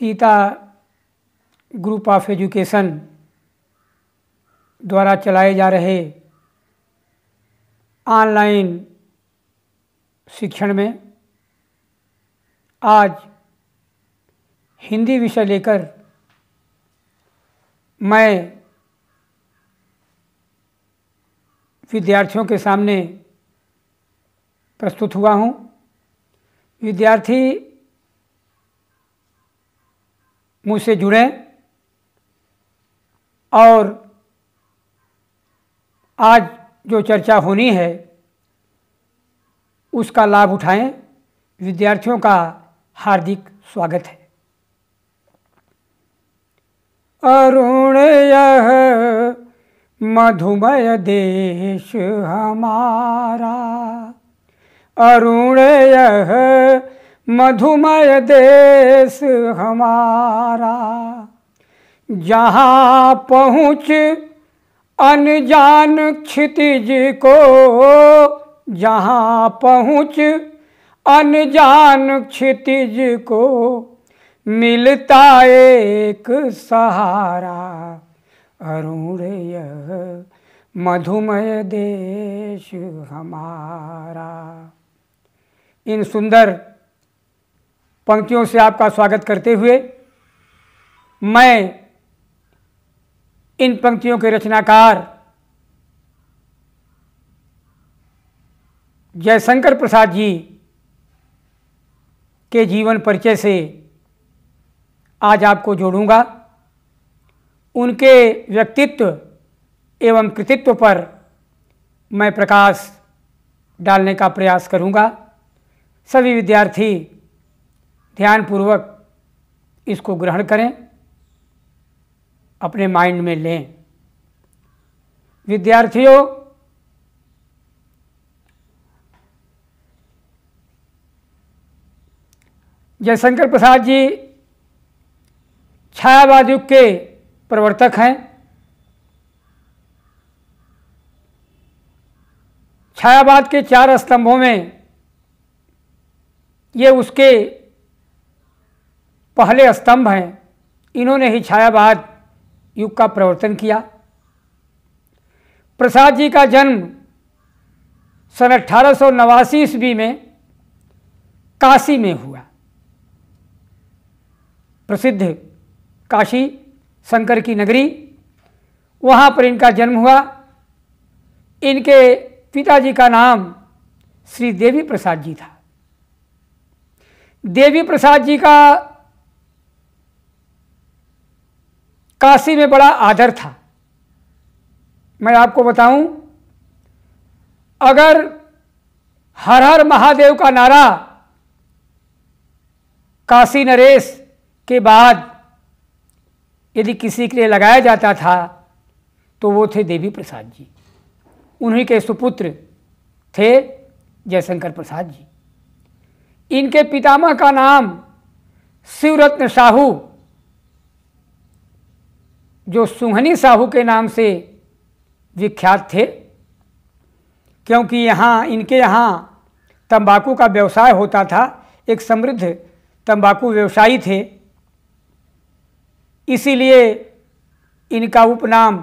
Sita group of education द्वारा चलाए जा रहे ऑनलाइन शिक्षण में आज हिंदी विषय लेकर मैं विद्यार्थियों के सामने प्रस्तुत हुआ हूँ विद्यार्थी मुझसे जुड़ें और आज जो चर्चा होनी है उसका लाभ उठाएं विद्यार्थियों का हार्दिक स्वागत है अरुण यह मधुमय देश हमारा अरुण यह मधुमय देश हमारा जहाँ पहुँच अनजान क्षितिज को जहाँ पहुँच अनजान क्षितिज को मिलता एक सहारा अरुण यह मधुमय देश हमारा इन सुंदर पंक्तियों से आपका स्वागत करते हुए मैं इन पंक्तियों के रचनाकार जयशंकर प्रसाद जी के जीवन परिचय से आज आपको जोड़ूंगा उनके व्यक्तित्व एवं कृतित्व पर मैं प्रकाश डालने का प्रयास करूंगा सभी विद्यार्थी ध्यानपूर्वक इसको ग्रहण करें अपने माइंड में लें विद्यार्थियों जयशंकर प्रसाद जी छायावाद युग के प्रवर्तक हैं छायावाद के चार स्तंभों में ये उसके पहले स्तंभ हैं इन्होंने ही छायावाद युग का प्रवर्तन किया प्रसाद जी का जन्म सन अठारह सौ नवासी ईस्वी में काशी में हुआ प्रसिद्ध काशी शंकर की नगरी वहाँ पर इनका जन्म हुआ इनके पिताजी का नाम श्री देवी प्रसाद जी था देवी प्रसाद जी का काशी में बड़ा आदर था मैं आपको बताऊं अगर हर हर महादेव का नारा काशी नरेश के बाद यदि किसी के लिए लगाया जाता था तो वो थे देवी प्रसाद जी उन्हीं के सुपुत्र थे जयशंकर प्रसाद जी इनके पितामह का नाम शिवरत्न साहू जो सुहनी साहू के नाम से विख्यात थे क्योंकि यहाँ इनके यहाँ तंबाकू का व्यवसाय होता था एक समृद्ध तंबाकू व्यवसायी थे इसीलिए इनका उपनाम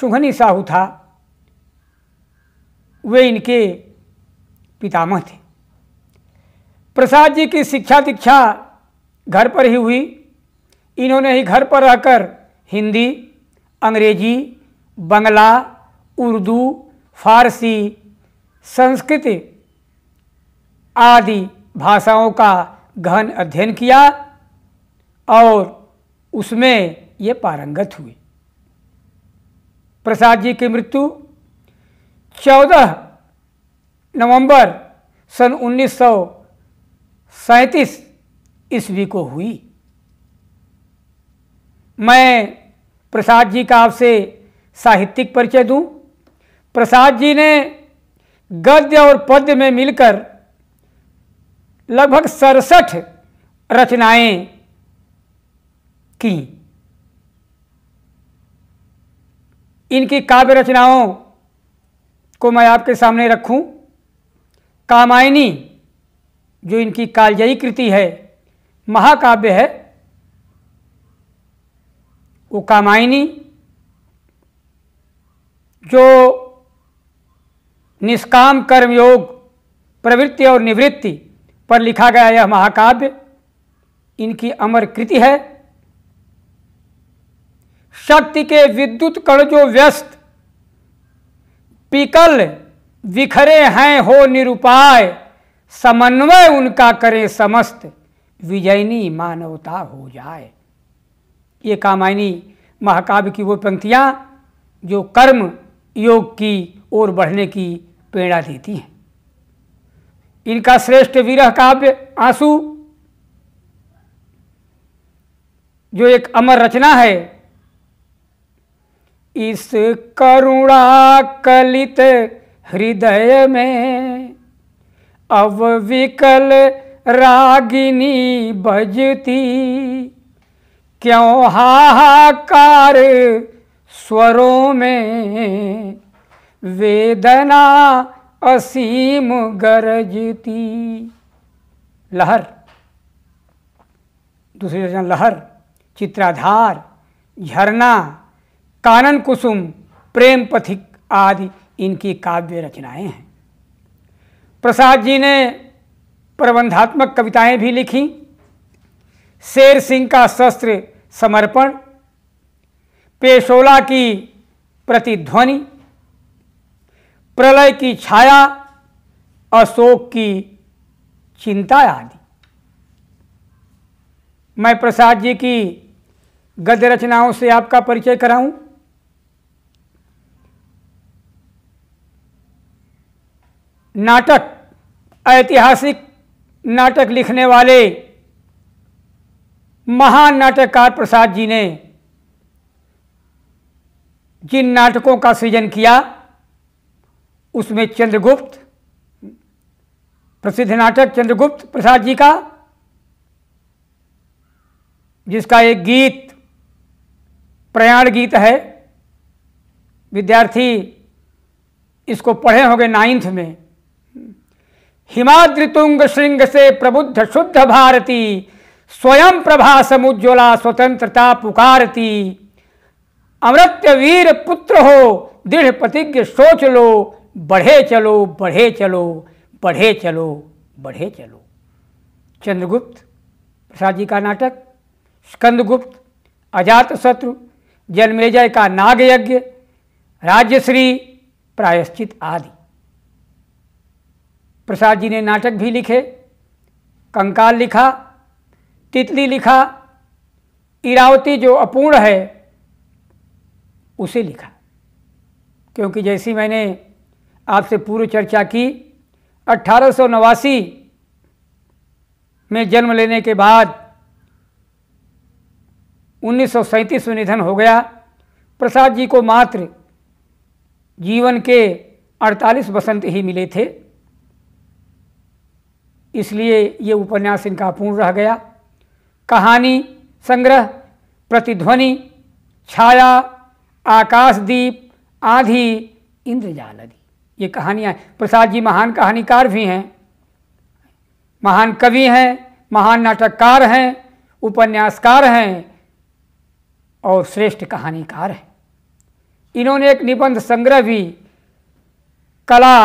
सुहनी साहू था वे इनके पितामह थे प्रसाद जी की शिक्षा दीक्षा घर पर ही हुई इन्होंने ही घर पर रहकर हिंदी अंग्रेजी बंगला उर्दू फारसी संस्कृत आदि भाषाओं का गहन अध्ययन किया और उसमें ये पारंगत हुए प्रसाद जी की मृत्यु 14 नवंबर सन उन्नीस ईस्वी को हुई मैं प्रसाद जी का आपसे साहित्यिक परिचय दूं प्रसाद जी ने गद्य और पद्य में मिलकर लगभग सड़सठ रचनाएं की इनकी काव्य रचनाओं को मैं आपके सामने रखूं कामायनी जो इनकी कालजयी कृति है महाकाव्य है वो कामायनी जो निष्काम कर्मयोग प्रवृत्ति और निवृत्ति पर लिखा गया यह महाकाव्य इनकी अमर कृति है शक्ति के विद्युत कण जो व्यस्त पिकल विखरे हैं हो निरुपाय समन्वय उनका करे समस्त विजयनी मानवता हो जाए ये कामायनी महाकाव्य की वो पंक्तियाँ जो कर्म योग की ओर बढ़ने की प्रेरणा देती हैं इनका श्रेष्ठ विरह काव्य आंसू जो एक अमर रचना है इस करुणा कलित हृदय में अवविकल रागिनी बजती क्यों हाहाकार स्वरों में वेदना असीम गरजती लहर दूसरी रचना लहर चित्राधार झरना कानन कुसुम प्रेम पथिक आदि इनकी काव्य रचनाएं हैं प्रसाद जी ने प्रबंधात्मक कविताएं भी लिखी शेर सिंह का शस्त्र समर्पण पेशोला की प्रतिध्वनि प्रलय की छाया अशोक की चिंता आदि मैं प्रसाद जी की गद्य रचनाओं से आपका परिचय कराऊं नाटक ऐतिहासिक नाटक लिखने वाले महान नाटककार प्रसाद जी ने जिन नाटकों का सृजन किया उसमें चंद्रगुप्त प्रसिद्ध नाटक चंद्रगुप्त प्रसाद जी का जिसका एक गीत प्रयाण गीत है विद्यार्थी इसको पढ़े होंगे नाइन्थ में हिमाद्रितुंग श्रृंग से प्रबुद्ध शुद्ध भारती स्वयं प्रभा समुज्ज्वला स्वतंत्रता पुकारती अमृत्य वीर पुत्र हो दृढ़ प्रतिज्ञ सोच लो बढ़े चलो बढ़े चलो बढ़े चलो बढ़े चलो चंद्रगुप्त प्रसाद जी का नाटक स्कंदगुप्त अजात शत्रु जन्मेजय का नाग यज्ञ राज्यश्री प्रायश्चित आदि प्रसाद जी ने नाटक भी लिखे कंकाल लिखा तितली लिखा इरावती जो अपूर्ण है उसे लिखा क्योंकि जैसी मैंने आपसे पूर्व चर्चा की अठारह में जन्म लेने के बाद उन्नीस में निधन हो गया प्रसाद जी को मात्र जीवन के 48 बसंत ही मिले थे इसलिए ये उपन्यास इनका अपूर्ण रह गया कहानी संग्रह प्रतिध्वनि छाया आकाशदीप आदि इंद्रजाल आदि ये कहानियाँ प्रसाद जी महान कहानीकार भी हैं महान कवि हैं महान नाटककार हैं उपन्यासकार हैं और श्रेष्ठ कहानीकार हैं इन्होंने एक निबंध संग्रह भी कला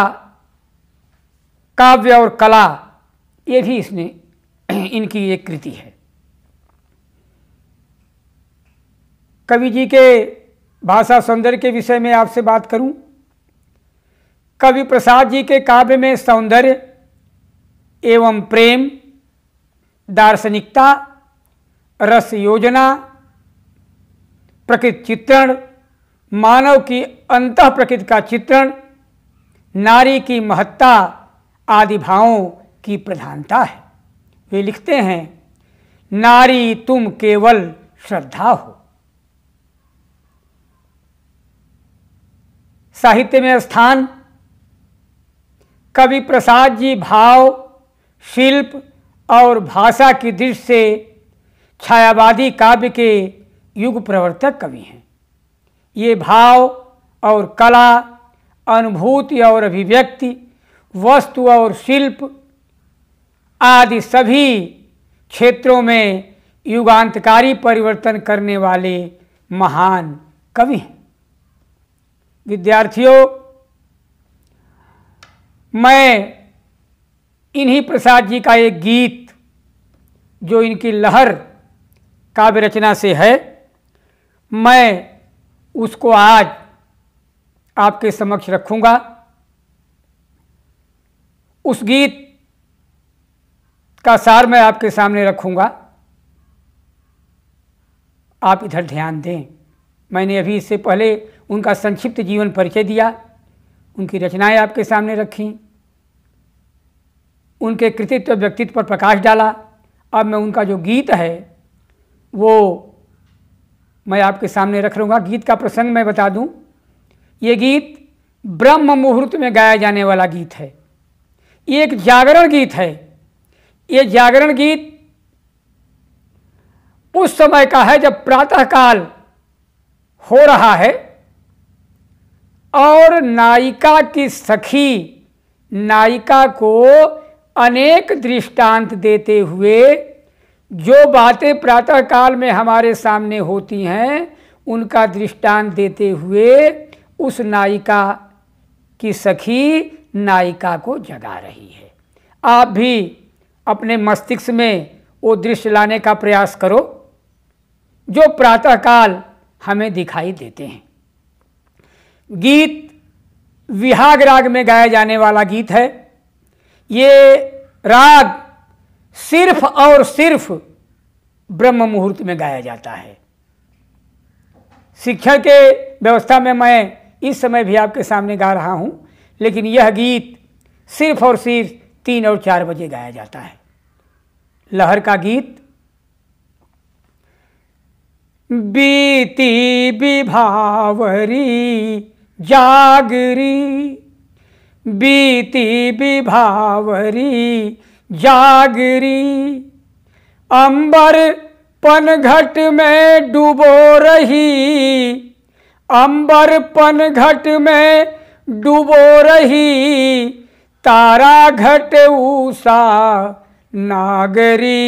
काव्य और कला ये भी इसने इनकी एक कृति है कवि जी के भाषा सौंदर्य के विषय में आपसे बात करूं कवि प्रसाद जी के काव्य में सौंदर्य एवं प्रेम दार्शनिकता रस योजना प्रकृति चित्रण मानव की अंत प्रकृति का चित्रण नारी की महत्ता आदि भावों की प्रधानता है वे लिखते हैं नारी तुम केवल श्रद्धा हो साहित्य में स्थान कवि प्रसाद जी भाव शिल्प और भाषा की दृष्टि से छायावादी काव्य के युग प्रवर्तक कवि हैं ये भाव और कला अनुभूति और अभिव्यक्ति वस्तु और शिल्प आदि सभी क्षेत्रों में युगांतकारी परिवर्तन करने वाले महान कवि हैं विद्यार्थियों मैं इन्हीं प्रसाद जी का एक गीत जो इनकी लहर काव्य रचना से है मैं उसको आज आपके समक्ष रखूंगा उस गीत का सार मैं आपके सामने रखूंगा आप इधर ध्यान दें मैंने अभी इससे पहले उनका संक्षिप्त जीवन परिचय दिया उनकी रचनाएं आपके सामने रखी उनके कृतित्व व्यक्तित्व पर प्रकाश डाला अब मैं उनका जो गीत है वो मैं आपके सामने रख लूँगा गीत का प्रसंग मैं बता दूँ ये गीत ब्रह्म मुहूर्त में गाया जाने वाला गीत है ये एक जागरण गीत है ये जागरण गीत उस समय का है जब प्रातःकाल हो रहा है और नायिका की सखी नायिका को अनेक दृष्टांत देते हुए जो बातें प्रातःकाल में हमारे सामने होती हैं उनका दृष्टांत देते हुए उस नायिका की सखी नायिका को जगा रही है आप भी अपने मस्तिष्क में वो दृश्य लाने का प्रयास करो जो प्रातःकाल हमें दिखाई देते हैं गीत विहाग राग में गाया जाने वाला गीत है ये राग सिर्फ और सिर्फ ब्रह्म मुहूर्त में गाया जाता है शिक्षा के व्यवस्था में मैं इस समय भी आपके सामने गा रहा हूँ लेकिन यह गीत सिर्फ और सिर्फ तीन और चार बजे गाया जाता है लहर का गीत बीती विभावरी जागरी बीती विभावरी जागरी अंबर पनघट में डूबो रही अंबर पनघट में डूबो रही तारा घट ऊषा नागरी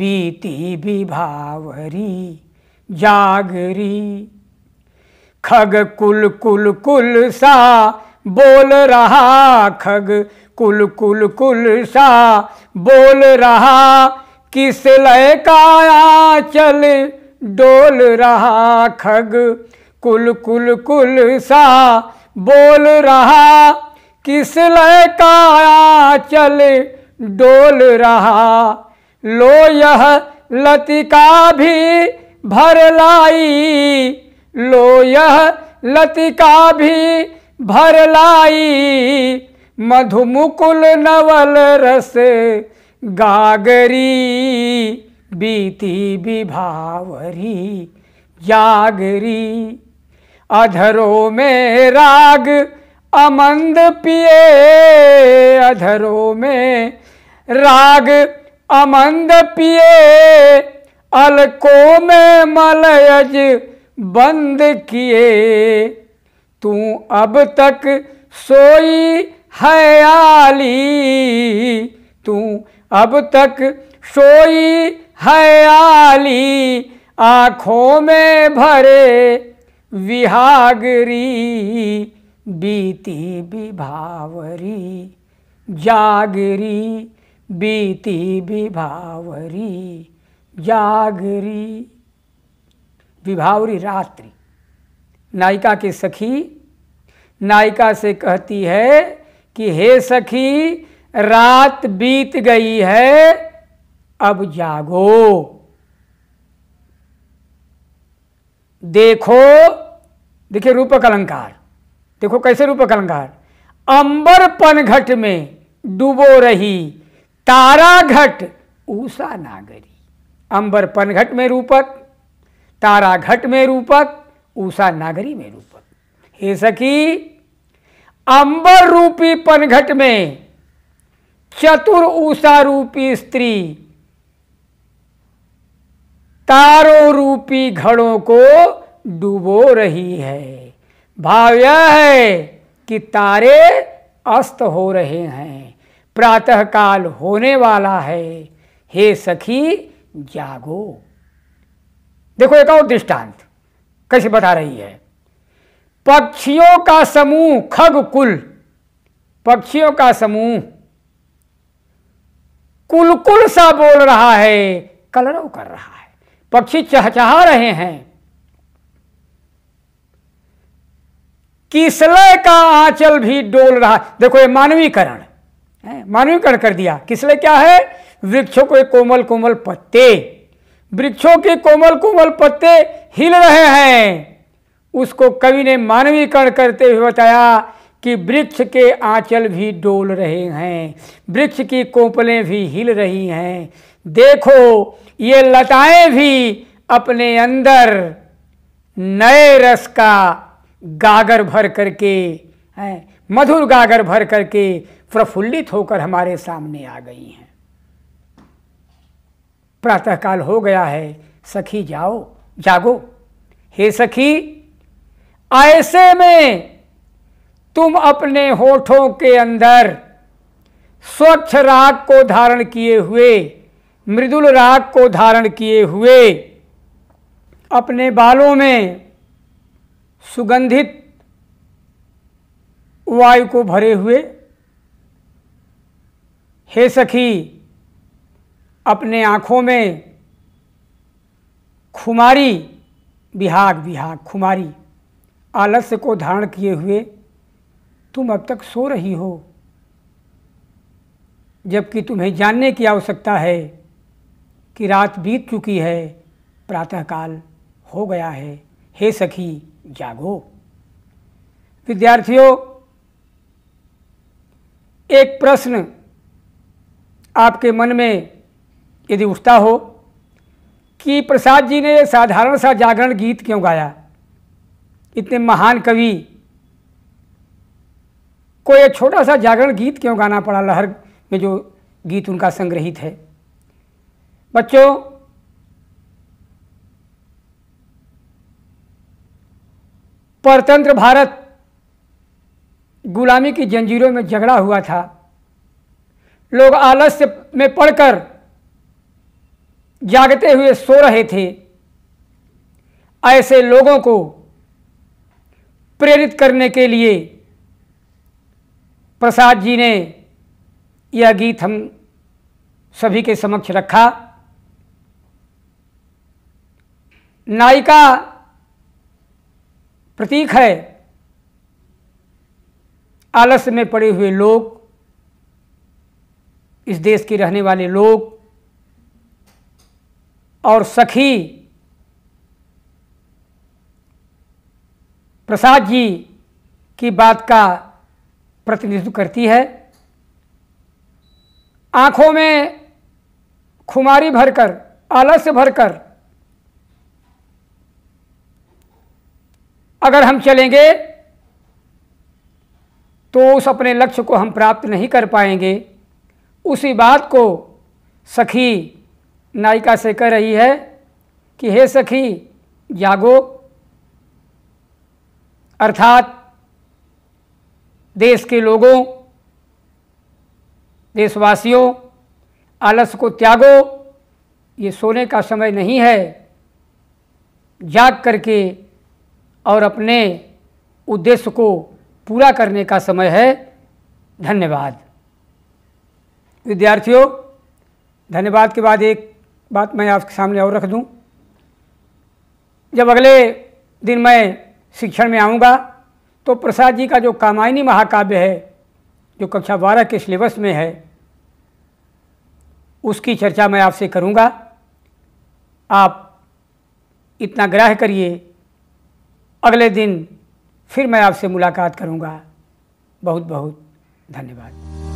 बीती विभावरी जागरी खग कुल कुल कुल सा बोल रहा खग कुल कुल कुल सा बोल रहा किस लय काया चल डोल रहा खग कुल कुल कुल सा बोल रहा किस लय काया चल डोल रहा लो यह लतिका भी भर लाई लो यह लतिका भी भर लाई मधुमुकुल नवल रस गागरी बीती विभावरी जागरी अधरों में राग अमंद पिए अधरों में राग अमंद पिए अलको में मलयज बंद किए तू अब तक सोई है आली तू अब तक सोई है आली आँखों में भरे विहागरी बीती विभावरी जागरी बीती विभावरी जागरी विभावरी रात्रि नायिका की सखी नायिका से कहती है कि हे सखी रात बीत गई है अब जागो देखो देखिए रूपक अलंकार देखो कैसे रूपक अलंकार अंबर पनघट में डूबो रही तारा घट ऊषा नागरी अंबर पनघट में रूपक ताराघट में रूपक उषा नागरी में रूपक हे सखी अंबर रूपी पनघट में चतुर उषा रूपी स्त्री तारो रूपी घड़ों को डुबो रही है भाव यह है कि तारे अस्त हो रहे हैं प्रातःकाल होने वाला है हे सखी जागो देखो एक और दृष्टांत कैसे बता रही है पक्षियों का समूह खग कुल पक्षियों का समूह कुल कुल सा बोल रहा है कलरव कर रहा है पक्षी चहचहा रहे हैं किसले का आंचल भी डोल रहा देखो ये मानवीकरण मानवीकरण कर दिया किसले क्या है वृक्षों को कोमल कोमल पत्ते वृक्षों के कोमल कोमल पत्ते हिल रहे हैं उसको कवि ने मानवीकरण करते हुए बताया कि वृक्ष के आंचल भी डोल रहे हैं वृक्ष की कोपलें भी हिल रही हैं देखो ये लताएं भी अपने अंदर नए रस का गागर भर करके हैं मधुर गागर भर करके प्रफुल्लित होकर हमारे सामने आ गई हैं प्रातःकाल हो गया है सखी जाओ जागो हे सखी ऐसे में तुम अपने होठों के अंदर स्वच्छ राग को धारण किए हुए मृदुल राग को धारण किए हुए अपने बालों में सुगंधित वायु को भरे हुए हे सखी अपने आँखों में खुमारी बिहाग बिहाग खुमारी आलस्य को धारण किए हुए तुम अब तक सो रही हो जबकि तुम्हें जानने की आवश्यकता है कि रात बीत चुकी है प्रातःकाल हो गया है हे सखी जागो विद्यार्थियों एक प्रश्न आपके मन में यदि उठता हो कि प्रसाद जी ने साधारण सा जागरण गीत क्यों गाया इतने महान कवि को यह छोटा सा जागरण गीत क्यों गाना पड़ा लहर में जो गीत उनका संग्रहित है बच्चों परतंत्र भारत गुलामी की जंजीरों में झगड़ा हुआ था लोग आलस्य में पढ़कर जागते हुए सो रहे थे ऐसे लोगों को प्रेरित करने के लिए प्रसाद जी ने यह गीत हम सभी के समक्ष रखा नायिका प्रतीक है आलस्य में पड़े हुए लोग इस देश के रहने वाले लोग और सखी प्रसाद जी की बात का प्रतिनिधित्व करती है आंखों में खुमारी भरकर आलस्य भरकर अगर हम चलेंगे तो उस अपने लक्ष्य को हम प्राप्त नहीं कर पाएंगे उसी बात को सखी नायिका से कह रही है कि हे सखी जागो अर्थात देश के लोगों देशवासियों आलस को त्यागो ये सोने का समय नहीं है जाग करके और अपने उद्देश्य को पूरा करने का समय है धन्यवाद विद्यार्थियों धन्यवाद के बाद एक बात मैं आपके सामने और रख दूं जब अगले दिन मैं शिक्षण में आऊँगा तो प्रसाद जी का जो कामायनी महाकाव्य है जो कक्षा बारह के सिलेबस में है उसकी चर्चा मैं आपसे करूँगा आप इतना ग्राह करिए अगले दिन फिर मैं आपसे मुलाकात करूँगा बहुत बहुत धन्यवाद